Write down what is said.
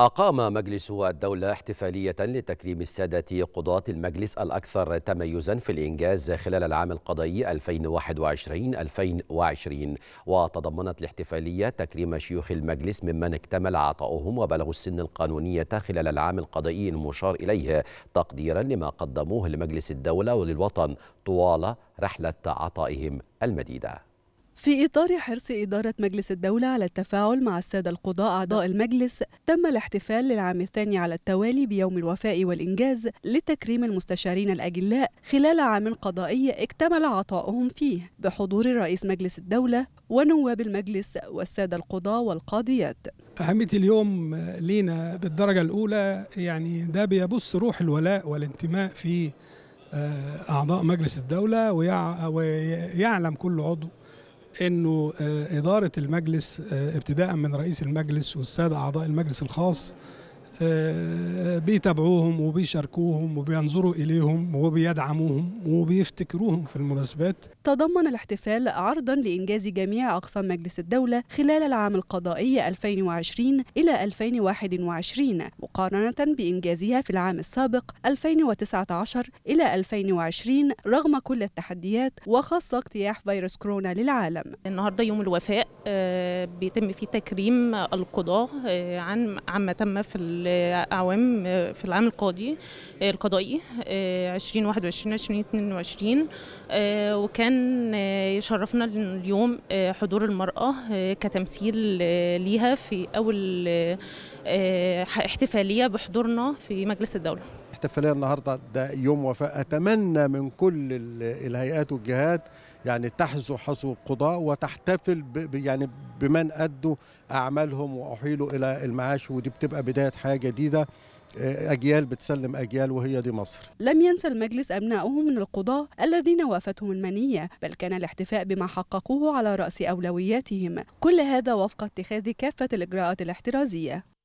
أقام مجلس الدولة احتفالية لتكريم السادة قضاة المجلس الأكثر تميزا في الإنجاز خلال العام القضائي 2021-2020 وتضمنت الاحتفالية تكريم شيوخ المجلس ممن اكتمل عطاؤهم وبلغوا السن القانونية خلال العام القضائي المشار إليه تقديرا لما قدموه لمجلس الدولة وللوطن طوال رحلة عطائهم المديدة في إطار حرص إدارة مجلس الدولة على التفاعل مع السادة القضاء أعضاء المجلس تم الاحتفال للعام الثاني على التوالي بيوم الوفاء والإنجاز لتكريم المستشارين الأجلاء خلال عام قضائي اكتمل عطاؤهم فيه بحضور رئيس مجلس الدولة ونواب المجلس والسادة القضاة والقاضيات أهمية اليوم لينا بالدرجة الأولى يعني ده بيبص روح الولاء والانتماء في آه، أعضاء مجلس الدولة ويعلم كل عضو انه آه، اداره المجلس آه، ابتداء من رئيس المجلس والساده اعضاء المجلس الخاص آه، بيتابعوهم وبيشاركوهم وبينظروا إليهم وبيدعموهم وبيفتكروهم في المناسبات تضمن الاحتفال عرضا لإنجاز جميع أقسام مجلس الدولة خلال العام القضائي 2020 إلى 2021 مقارنة بإنجازها في العام السابق 2019 إلى 2020 رغم كل التحديات وخاصة اجتياح فيروس كورونا للعالم النهاردة يوم الوفاء آه، بيتم فيه تكريم القضاء آه، عن عما تم في الأعوام آه، في العام القاضي آه، القضائي 2021 آه، 2022 وكان يشرفنا اليوم حضور المرأة كتمثيل ليها في أول احتفالية بحضورنا في مجلس الدولة الاحتفاليه النهارده ده يوم وفاه اتمنى من كل الهيئات والجهات يعني تحذو حذو القضاء وتحتفل ب يعني بمن ادوا اعمالهم واحيلوا الى المعاش ودي بتبقى بدايه حياه جديده آه، أجيال بتسلم أجيال وهي دي مصر لم ينسى المجلس أبنائه من القضاة الذين وافتهم المنية بل كان الاحتفاء بما حققوه على رأس أولوياتهم كل هذا وفق اتخاذ كافة الإجراءات الاحترازية